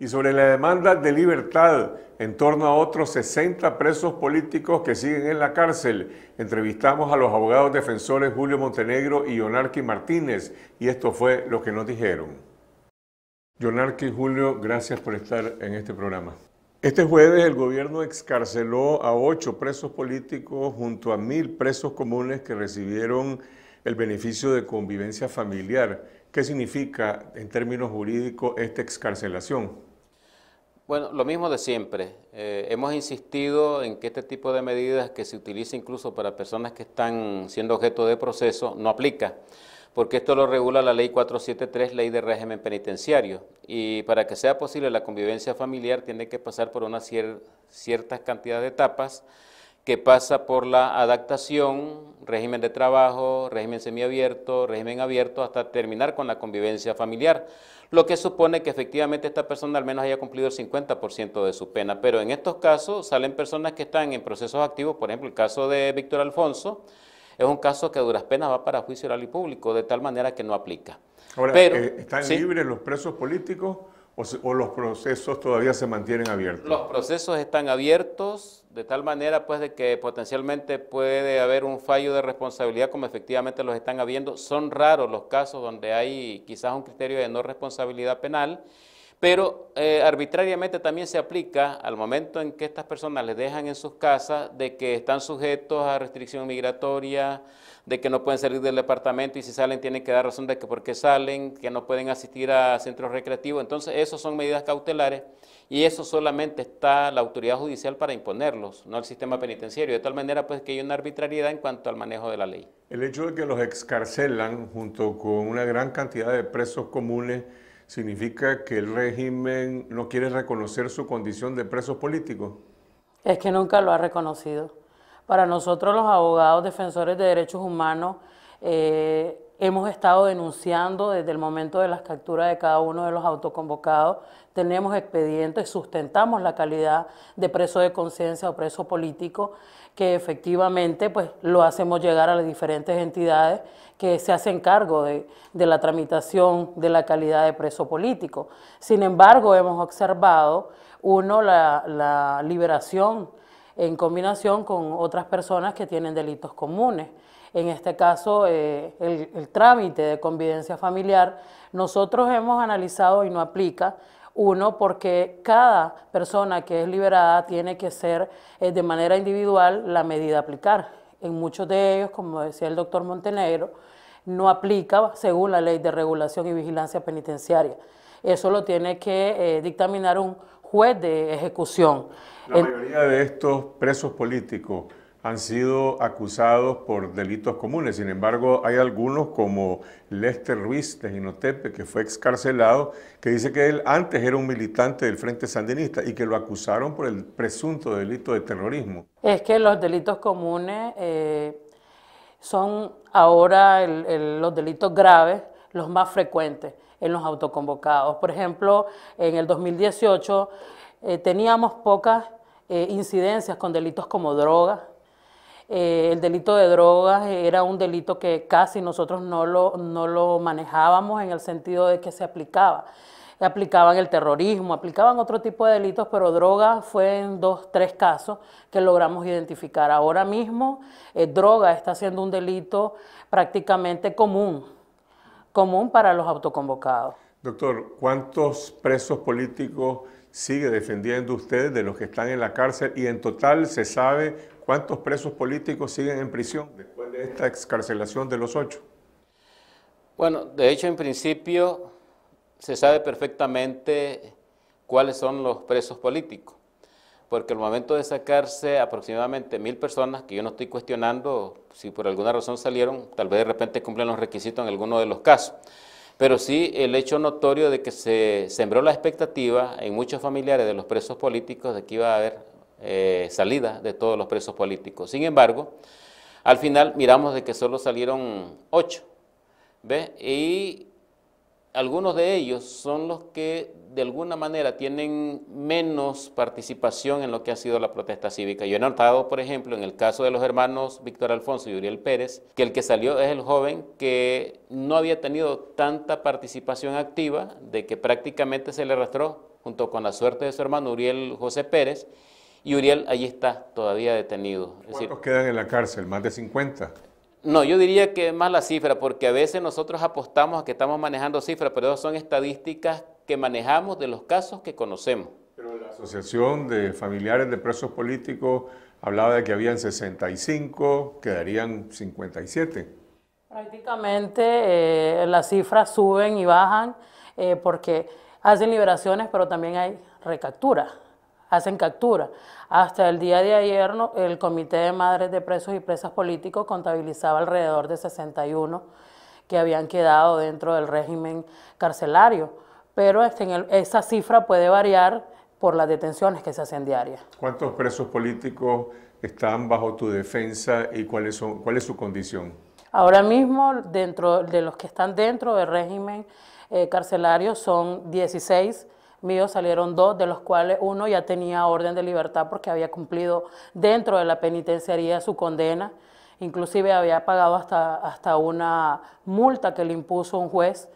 y sobre la demanda de libertad en torno a otros 60 presos políticos que siguen en la cárcel. Entrevistamos a los abogados defensores Julio Montenegro y Yonarqui Martínez y esto fue lo que nos dijeron. Yonarqui Julio, gracias por estar en este programa. Este jueves el gobierno excarceló a ocho presos políticos junto a mil presos comunes que recibieron el beneficio de convivencia familiar. ¿Qué significa en términos jurídicos esta excarcelación? Bueno, lo mismo de siempre. Eh, hemos insistido en que este tipo de medidas que se utiliza incluso para personas que están siendo objeto de proceso no aplica, porque esto lo regula la ley 473, ley de régimen penitenciario. Y para que sea posible la convivencia familiar tiene que pasar por una cierta cantidad de etapas que pasa por la adaptación, régimen de trabajo, régimen semiabierto, régimen abierto, hasta terminar con la convivencia familiar, lo que supone que efectivamente esta persona al menos haya cumplido el 50% de su pena. Pero en estos casos salen personas que están en procesos activos, por ejemplo, el caso de Víctor Alfonso, es un caso que a duras penas va para juicio oral y público, de tal manera que no aplica. Ahora, eh, ¿están libres los presos políticos? o, los procesos todavía se mantienen abiertos? Los procesos están abiertos de tal manera pues de que potencialmente puede haber un fallo de responsabilidad como efectivamente los están habiendo. Son raros los casos donde hay quizás un criterio de no responsabilidad penal, pero eh, arbitrariamente también se aplica al momento en que estas personas les dejan en sus casas de que están sujetos a restricción migratoria, de que no pueden salir del departamento y si salen tienen que dar razón de que por qué salen, que no pueden asistir a centros recreativos. Entonces, esas son medidas cautelares y eso solamente está la autoridad judicial para imponerlos, no el sistema penitenciario. De tal manera, pues, que hay una arbitrariedad en cuanto al manejo de la ley. El hecho de que los excarcelan junto con una gran cantidad de presos comunes significa que el régimen no quiere reconocer su condición de presos políticos. Es que nunca lo ha reconocido. Para nosotros los abogados defensores de derechos humanos eh, hemos estado denunciando desde el momento de las capturas de cada uno de los autoconvocados, tenemos expedientes, sustentamos la calidad de preso de conciencia o preso político, que efectivamente pues lo hacemos llegar a las diferentes entidades que se hacen cargo de, la tramitación de la calidad de preso político. Sin embargo, hemos observado, uno, la, la liberación en combinación con otras personas que tienen delitos comunes. En este caso, eh, el, trámite de convivencia familiar, nosotros hemos analizado y no aplica uno, porque cada persona que es liberada tiene que ser eh, de manera individual la medida a aplicar. En muchos de ellos, como decía el doctor Montenegro, no aplica según la ley de regulación y vigilancia penitenciaria. Eso lo tiene que eh, dictaminar un juez de ejecución. La mayoría de estos presos políticos han sido acusados por delitos comunes. Sin embargo, hay algunos como Lester Ruiz de Ginotepe, que fue excarcelado, que dice que él antes era un militante del Frente Sandinista y que lo acusaron por el presunto delito de terrorismo. Es que los delitos comunes eh, son ahora los delitos graves los más frecuentes en los autoconvocados. Por ejemplo, en el 2018 eh, teníamos pocas eh, incidencias con delitos como droga. Eh, el delito de drogas era un delito que casi nosotros no lo, no lo manejábamos en el sentido de que se aplicaba. Aplicaban el terrorismo, aplicaban otro tipo de delitos, pero droga fue en dos, tres casos que logramos identificar. Ahora mismo, eh, droga está siendo un delito prácticamente común, común para los autoconvocados. Doctor, ¿cuántos presos políticos sigue defendiendo usted de los que están en la cárcel y en total se sabe cuántos presos políticos siguen en prisión después de esta excarcelación de los ocho. Bueno, de hecho en principio se sabe perfectamente cuáles son los presos políticos, porque al momento de sacarse aproximadamente mil personas, que yo no estoy cuestionando si por alguna razón salieron, tal vez de repente cumplen los requisitos en alguno de los casos, pero sí el hecho notorio de que se sembró la expectativa en muchos familiares de los presos políticos de que iba a haber eh, salida de todos los presos políticos. Sin embargo, al final miramos de que solo salieron ocho. ¿Ve? Y algunos de ellos son los que de alguna manera tienen menos participación en lo que ha sido la protesta cívica. Yo he notado, por ejemplo, en el caso de los hermanos Víctor Alfonso y Uriel Pérez, que el que salió es el joven que no había tenido tanta participación activa, de que prácticamente se le arrastró junto con la suerte de su hermano Uriel José Pérez, y Uriel allí está, todavía detenido. ¿Cuántos quedan en la cárcel? ¿Más de 50? No, yo diría que más la cifra, porque a veces nosotros apostamos a que estamos manejando cifras, pero son estadísticas que manejamos de los casos que conocemos. Pero la Asociación de Familiares de Presos Políticos hablaba de que habían 65, quedarían 57. Prácticamente eh, las cifras suben y bajan eh, porque hacen liberaciones, pero también hay recapturas hacen captura. Hasta el día de ayer, el Comité de Madres de Presos y Presas Políticos contabilizaba alrededor de 61 que habían quedado dentro del régimen carcelario, pero este, esa cifra puede variar por las detenciones que se hacen diarias. ¿Cuántos presos políticos están bajo tu defensa y cuál es su, cuál es su condición? Ahora mismo, dentro de los que están dentro del régimen eh, carcelario, son 16 míos salieron dos, de los cuales uno ya tenía orden de libertad porque había cumplido dentro de la penitenciaría su condena. Inclusive había pagado hasta, hasta una multa que le impuso un juez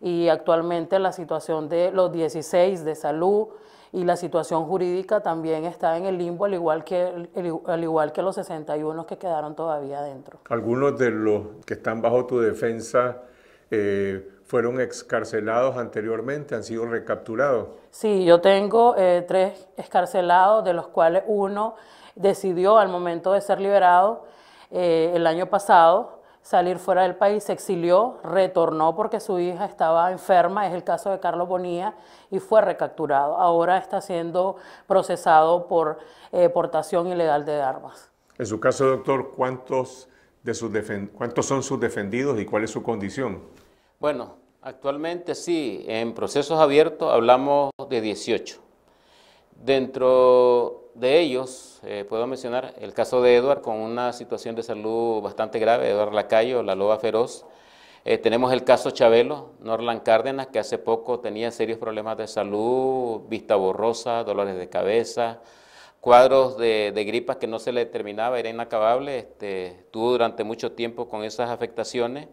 y actualmente la situación de los 16 de salud y la situación jurídica también está en el limbo, al igual que, al igual que los 61 que quedaron todavía dentro. Algunos de los que están bajo tu defensa eh, fueron excarcelados anteriormente, han sido recapturados. Sí, yo tengo eh, tres excarcelados, de los cuales uno decidió al momento de ser liberado eh, el año pasado salir fuera del país, se exilió, retornó porque su hija estaba enferma, es el caso de Carlos Bonilla, y fue recapturado. Ahora está siendo procesado por eh, portación ilegal de armas. En su caso, doctor, ¿cuántos, de sus ¿cuántos son sus defendidos y cuál es su condición? Bueno, Actualmente sí, en procesos abiertos hablamos de 18. Dentro de ellos, eh, puedo mencionar el caso de Edward con una situación de salud bastante grave, Eduardo Lacayo, la loba feroz. Eh, tenemos el caso Chabelo, Norlan Cárdenas, que hace poco tenía serios problemas de salud, vista borrosa, dolores de cabeza, cuadros de, gripas que no se le terminaba, era inacabable, estuvo este, durante mucho tiempo con esas afectaciones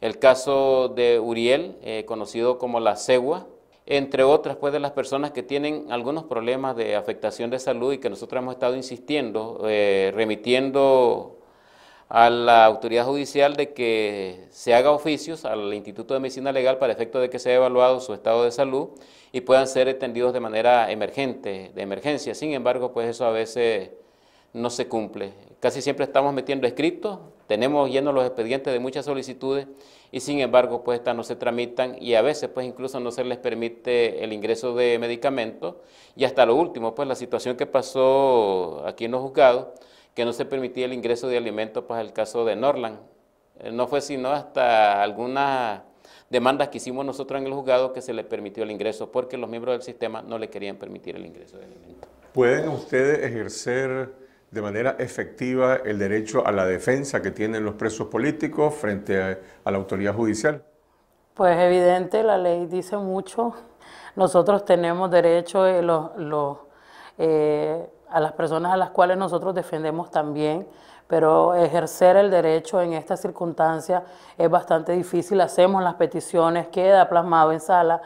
el caso de Uriel, eh, conocido como la cegua, entre otras pues de las personas que tienen algunos problemas de afectación de salud y que nosotros hemos estado insistiendo, eh, remitiendo a la autoridad judicial de que se haga oficios al Instituto de Medicina Legal para efecto de que sea evaluado su estado de salud y puedan ser atendidos de manera emergente, de emergencia. Sin embargo, pues eso a veces no se cumple. Casi siempre estamos metiendo escritos tenemos llenos los expedientes de muchas solicitudes y sin embargo pues estas no se tramitan y a veces pues incluso no se les permite el ingreso de medicamentos y hasta lo último pues la situación que pasó aquí en los juzgados que no se permitía el ingreso de alimentos pues el caso de Norland. Eh, no fue sino hasta algunas demandas que hicimos nosotros en el juzgado que se le permitió el ingreso porque los miembros del sistema no le querían permitir el ingreso de alimentos. ¿Pueden ustedes ejercer de manera efectiva el derecho a la defensa que tienen los presos políticos frente a, la autoridad judicial? Pues evidente, la ley dice mucho. Nosotros tenemos derecho eh, eh, a las personas a las cuales nosotros defendemos también, pero ejercer el derecho en esta circunstancia es bastante difícil. Hacemos las peticiones, queda plasmado en sala,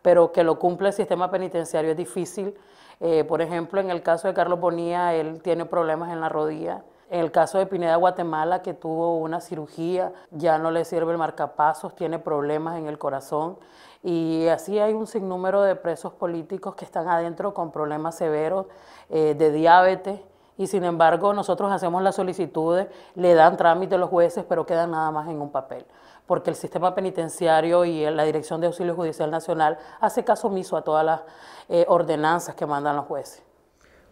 pero que lo cumpla el sistema penitenciario es difícil. Eh, por ejemplo, en el caso de Carlos Bonilla, él tiene problemas en la rodilla. En el caso de Pineda Guatemala, que tuvo una cirugía, ya no le sirve el marcapasos, tiene problemas en el corazón. Y así hay un sinnúmero de presos políticos que están adentro con problemas severos eh, de diabetes. Y sin embargo, nosotros hacemos las solicitudes, le dan trámite a los jueces, pero quedan nada más en un papel porque el sistema penitenciario y la Dirección de Auxilio Judicial Nacional hace caso omiso a todas las eh, ordenanzas que mandan los jueces.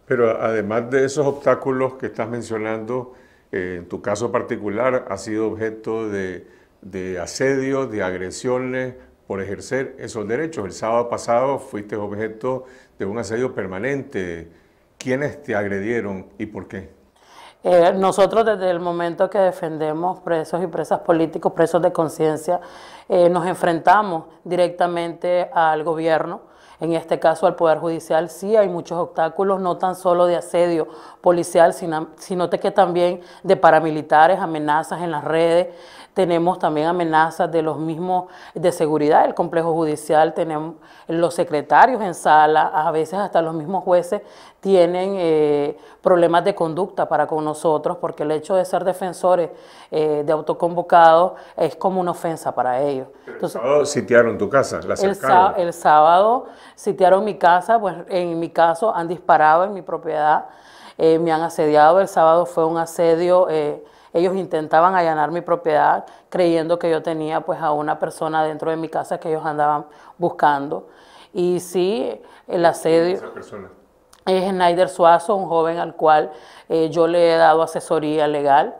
Pero además de esos obstáculos que estás mencionando, eh, en tu caso particular ha sido objeto de, de de agresiones por ejercer esos derechos. El sábado pasado fuiste objeto de un asedio permanente. ¿Quiénes te agredieron y por qué? Eh, nosotros desde el momento que defendemos presos y presas políticos, presos de conciencia, eh, nos enfrentamos directamente al gobierno en este caso al Poder Judicial sí hay muchos obstáculos, no tan solo de asedio policial, sino, sino que también de paramilitares, amenazas en las redes. Tenemos también amenazas de los mismos de seguridad del complejo judicial, tenemos los secretarios en sala, a veces hasta los mismos jueces tienen eh, problemas de conducta para con nosotros, porque el hecho de ser defensores eh, de autoconvocados es como una ofensa para ellos. Entonces, sitiaron tu casa, el sábado sitiaron mi casa, pues en mi caso han disparado en mi propiedad, eh, me han asediado, el sábado fue un asedio, eh, ellos intentaban allanar mi propiedad creyendo que yo tenía pues a una persona dentro de mi casa que ellos andaban buscando. Y sí, el asedio... Es Snyder Suazo, un joven al cual eh, yo le he dado asesoría legal.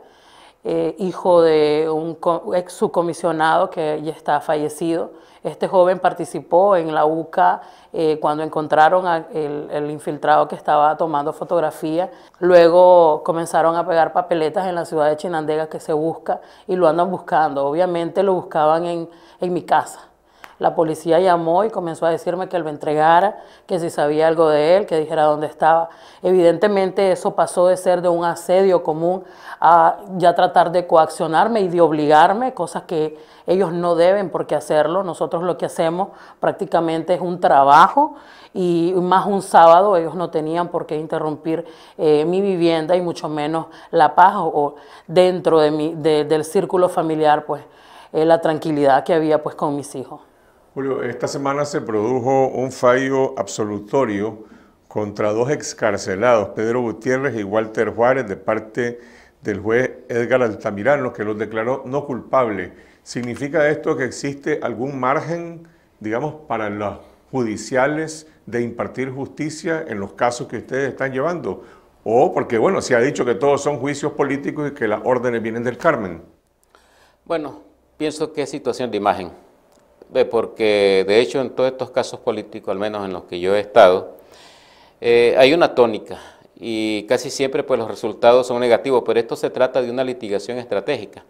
Eh, hijo de un ex subcomisionado que ya está fallecido. Este joven participó en la UCA eh, cuando encontraron al el, infiltrado que estaba tomando fotografía. Luego comenzaron a pegar papeletas en la ciudad de Chinandega que se busca y lo andan buscando. Obviamente lo buscaban en mi casa. La policía llamó y comenzó a decirme que lo entregara, que si sabía algo de él, que dijera dónde estaba. Evidentemente eso pasó de ser de un asedio común a ya tratar de coaccionarme y de obligarme, cosas que ellos no deben por hacerlo. Nosotros lo que hacemos prácticamente es un trabajo y más un sábado ellos no tenían por qué interrumpir eh, mi vivienda y mucho menos la paz o, dentro de del círculo familiar, pues eh, la tranquilidad que había pues con mis hijos esta semana se produjo un fallo absolutorio contra dos excarcelados, Pedro Gutiérrez y Walter Juárez, de parte del juez Edgar Altamirano, que los declaró no culpables. ¿Significa esto que existe algún margen, digamos, para los judiciales de impartir justicia en los casos que ustedes están llevando? O porque, bueno, se ha dicho que todos son juicios políticos y que las órdenes vienen del Carmen. Bueno, pienso que es situación de imagen porque de hecho en todos estos casos políticos, al menos en los que yo he estado, eh, hay una tónica y casi siempre pues los resultados son negativos, pero esto se trata de una litigación estratégica.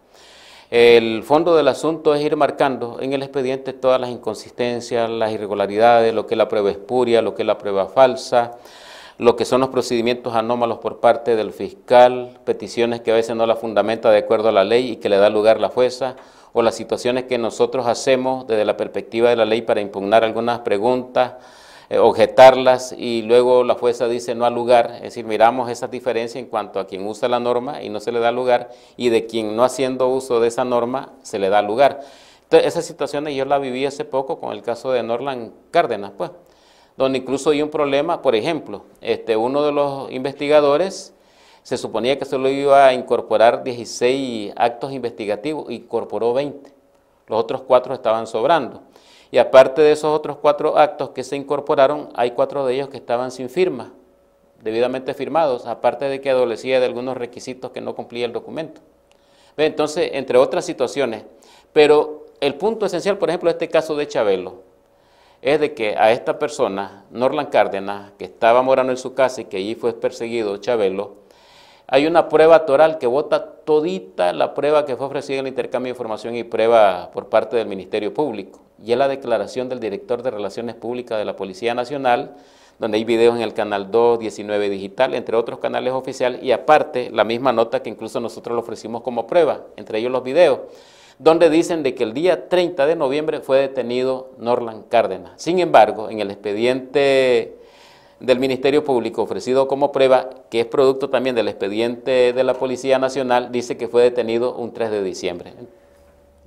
El fondo del asunto es ir marcando en el expediente todas las inconsistencias, las irregularidades, lo que es la prueba espuria, lo que es la prueba falsa, lo que son los procedimientos anómalos por parte del fiscal, peticiones que a veces no la fundamenta de acuerdo a la ley y que le da lugar la fuerza o las situaciones que nosotros hacemos desde la perspectiva de la ley para impugnar algunas preguntas, eh, objetarlas y luego la fuerza dice no al lugar, es decir, miramos esa diferencia en cuanto a quien usa la norma y no se le da lugar y de quien no haciendo uso de esa norma se le da lugar. Entonces, esas situaciones yo la viví hace poco con el caso de Norland Cárdenas, pues, donde incluso hay un problema, por ejemplo, este, uno de los investigadores se suponía que solo iba a incorporar 16 actos investigativos, incorporó 20. Los otros cuatro estaban sobrando. Y aparte de esos otros cuatro actos que se incorporaron, hay cuatro de ellos que estaban sin firma, debidamente firmados, aparte de que adolecía de algunos requisitos que no cumplía el documento. Entonces, entre otras situaciones. Pero el punto esencial, por ejemplo, este caso de Chabelo, es de que a esta persona, Norlan Cárdenas, que estaba morando en su casa y que allí fue perseguido Chabelo, hay una prueba toral que vota todita la prueba que fue ofrecida en el intercambio de información y prueba por parte del Ministerio Público. Y es la declaración del director de Relaciones Públicas de la Policía Nacional, donde hay videos en el canal 219 Digital, entre otros canales oficiales, y aparte la misma nota que incluso nosotros le ofrecimos como prueba, entre ellos los videos, donde dicen de que el día 30 de noviembre fue detenido Norland Cárdenas. Sin embargo, en el expediente del Ministerio Público ofrecido como prueba, que es producto también del expediente de la Policía Nacional, dice que fue detenido un 3 de diciembre.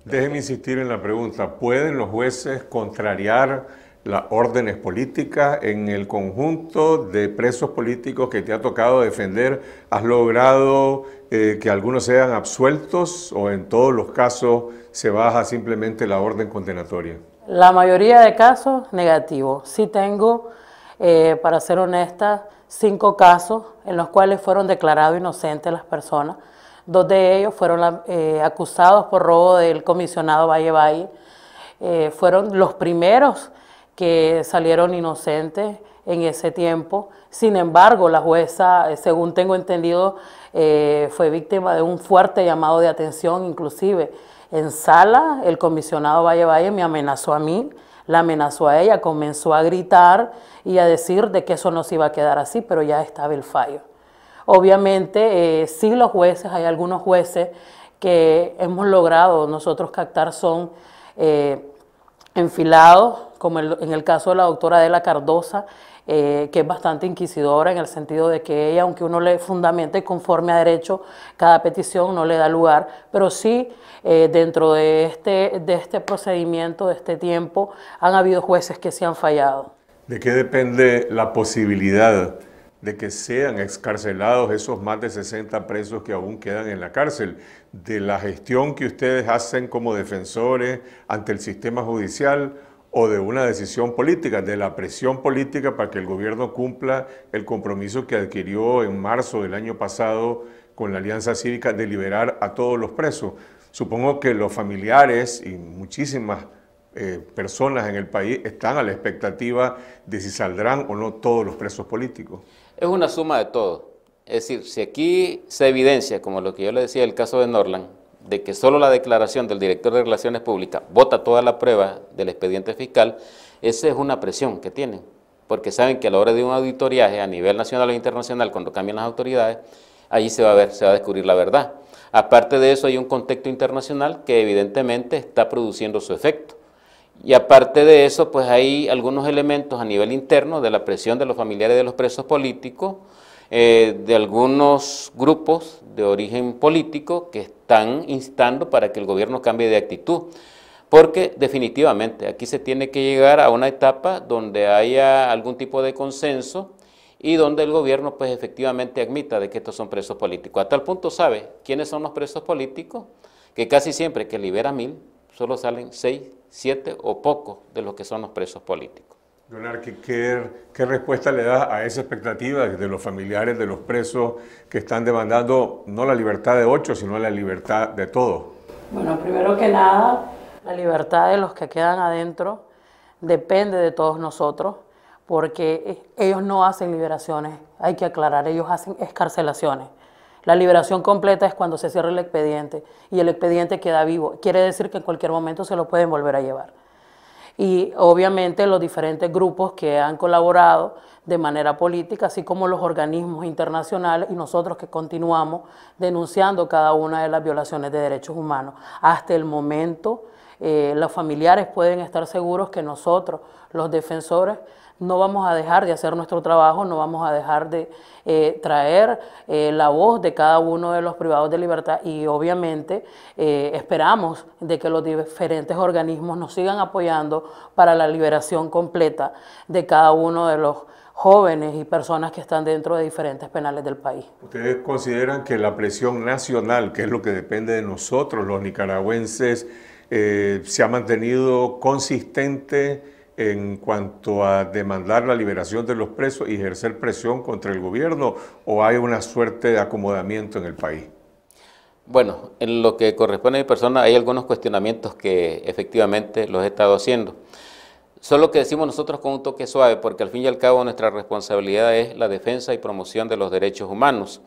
Déjeme insistir en la pregunta, ¿pueden los jueces contrariar las órdenes políticas en el conjunto de presos políticos que te ha tocado defender? ¿Has logrado eh, que algunos sean absueltos o en todos los casos se baja simplemente la orden condenatoria? La mayoría de casos negativo. Sí tengo eh, para ser honesta, cinco casos en los cuales fueron declarados inocentes las personas. Dos de ellos fueron eh, acusados por robo del comisionado Valle Valle. Eh, fueron los primeros que salieron inocentes en ese tiempo. Sin embargo, la jueza, según tengo entendido, fue víctima de un fuerte llamado de atención, inclusive en sala, el comisionado Valle Valle me amenazó a mí la amenazó a ella, comenzó a gritar y a decir de que eso no se iba a quedar así, pero ya estaba el fallo. Obviamente, eh, sí los jueces, hay algunos jueces que hemos logrado nosotros captar son eh, enfilados, como en el caso de la doctora Adela Cardosa, eh, que es bastante inquisidora en el sentido de que ella, aunque uno le fundamente conforme a derecho cada petición, no le da lugar, pero sí eh, dentro de este, de este procedimiento, de este tiempo, han habido jueces que se han fallado. ¿De qué depende la posibilidad de que sean excarcelados esos más de 60 presos que aún quedan en la cárcel, de la gestión que ustedes hacen como defensores ante el sistema judicial o de una decisión política, de la presión política para que el gobierno cumpla el compromiso que adquirió en marzo del año pasado con la Alianza Cívica de liberar a todos los presos. Supongo que los familiares y muchísimas eh, personas en el país están a la expectativa de si saldrán o no todos los presos políticos. Es una suma de todo. Es decir, si aquí se evidencia, como lo que yo le decía, el caso de Norland, de que solo la declaración del director de Relaciones Públicas vota toda la prueba del expediente fiscal, esa es una presión que tienen, porque saben que a la hora de un auditoriaje a nivel nacional o e internacional, cuando cambian las autoridades, allí se va a ver, se va a descubrir la verdad. Aparte de eso, hay un contexto internacional que evidentemente está produciendo su efecto. Y aparte de eso, pues hay algunos elementos a nivel interno de la presión de los familiares de los presos políticos, eh, de algunos grupos de origen político que están instando para que el gobierno cambie de actitud. Porque definitivamente aquí se tiene que llegar a una etapa donde haya algún tipo de consenso y donde el gobierno pues efectivamente admita de que estos son presos políticos. A tal punto sabe quiénes son los presos políticos, que casi siempre que libera mil, solo salen seis, siete o pocos de los que son los presos políticos. Leonardo, ¿qué, qué, respuesta le das a esa expectativa de los familiares de los presos que están demandando no la libertad de ocho, sino la libertad de todos? Bueno, primero que nada, la libertad de los que quedan adentro depende de todos nosotros, porque ellos no hacen liberaciones, hay que aclarar, ellos hacen escarcelaciones. La liberación completa es cuando se cierra el expediente y el expediente queda vivo. Quiere decir que en cualquier momento se lo pueden volver a llevar y obviamente los diferentes grupos que han colaborado de manera política, así como los organismos internacionales y nosotros que continuamos denunciando cada una de las violaciones de derechos humanos. Hasta el momento, eh, los familiares pueden estar seguros que nosotros, los defensores, no vamos a dejar de hacer nuestro trabajo, no vamos a dejar de eh, traer eh, la voz de cada uno de los privados de libertad y obviamente eh, esperamos de que los diferentes organismos nos sigan apoyando para la liberación completa de cada uno de los jóvenes y personas que están dentro de diferentes penales del país. ¿Ustedes consideran que la presión nacional, que es lo que depende de nosotros los nicaragüenses, se ha mantenido consistente? en cuanto a demandar la liberación de los presos y ejercer presión contra el gobierno o hay una suerte de acomodamiento en el país? Bueno, en lo que corresponde a mi persona hay algunos cuestionamientos que efectivamente los he estado haciendo. Solo que decimos nosotros con un toque suave, porque al fin y al cabo nuestra responsabilidad es la defensa y promoción de los derechos humanos.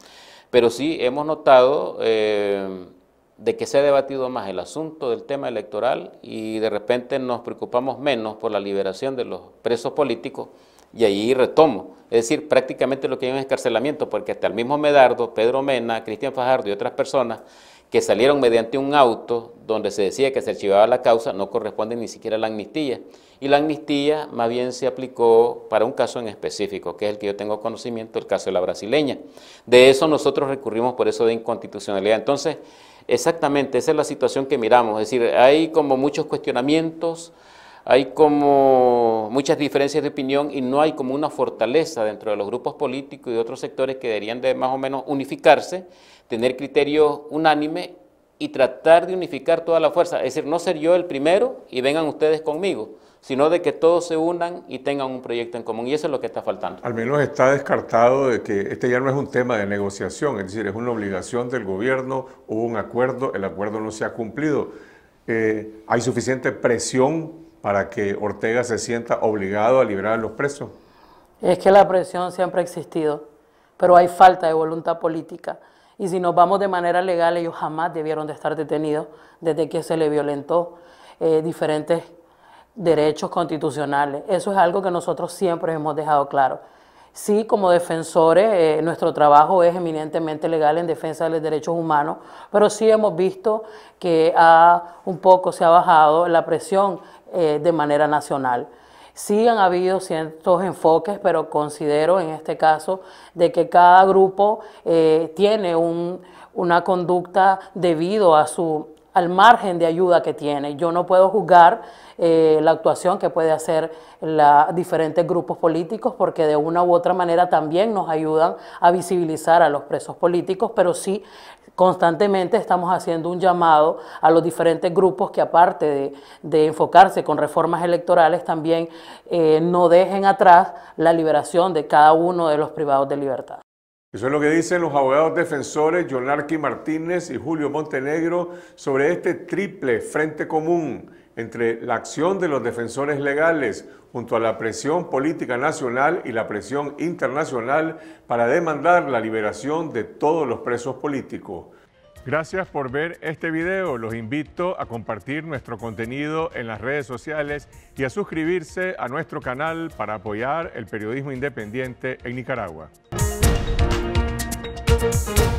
Pero sí hemos notado... Eh, de que se ha debatido más el asunto del tema electoral y de repente nos preocupamos menos por la liberación de los presos políticos y ahí retomo. Es decir, prácticamente lo que hay un escarcelamiento, porque hasta el mismo Medardo, Pedro Mena, Cristian Fajardo y otras personas que salieron mediante un auto donde se decía que se archivaba la causa, no corresponde ni siquiera a la amnistía. Y la amnistía más bien se aplicó para un caso en específico, que es el que yo tengo conocimiento, el caso de la brasileña. De eso nosotros recurrimos por eso de inconstitucionalidad. Entonces, Exactamente, esa es la situación que miramos. Es decir, hay como muchos cuestionamientos, hay como muchas diferencias de opinión y no hay como una fortaleza dentro de los grupos políticos y de otros sectores que deberían de más o menos unificarse, tener criterios unánime y tratar de unificar toda la fuerza. Es decir, no ser yo el primero y vengan ustedes conmigo, sino de que todos se unan y tengan un proyecto en común. Y eso es lo que está faltando. Al menos está descartado de que este ya no es un tema de negociación, es decir, es una obligación del gobierno, hubo un acuerdo, el acuerdo no se ha cumplido. Eh, ¿Hay suficiente presión para que Ortega se sienta obligado a liberar a los presos? Es que la presión siempre ha existido, pero hay falta de voluntad política. Y si nos vamos de manera legal, ellos jamás debieron de estar detenidos desde que se le violentó eh, diferentes derechos constitucionales. Eso es algo que nosotros siempre hemos dejado claro. Sí, como defensores, eh, nuestro trabajo es eminentemente legal en defensa de los derechos humanos, pero sí hemos visto que ha, un poco se ha bajado la presión eh, de manera nacional. Sí han habido ciertos enfoques, pero considero en este caso de que cada grupo eh, tiene una conducta debido a su al margen de ayuda que tiene. Yo no puedo juzgar eh, la actuación que puede hacer la, diferentes grupos políticos porque de una u otra manera también nos ayudan a visibilizar a los presos políticos, pero sí constantemente estamos haciendo un llamado a los diferentes grupos que aparte de, enfocarse con reformas electorales, también eh, no dejen atrás la liberación de cada uno de los privados de libertad. Eso es lo que dicen los abogados defensores Jonarqui Martínez y Julio Montenegro sobre este triple frente común entre la acción de los defensores legales junto a la presión política nacional y la presión internacional para demandar la liberación de todos los presos políticos. Gracias por ver este video. Los invito a compartir nuestro contenido en las redes sociales y a suscribirse a nuestro canal para apoyar el periodismo independiente en Nicaragua. Música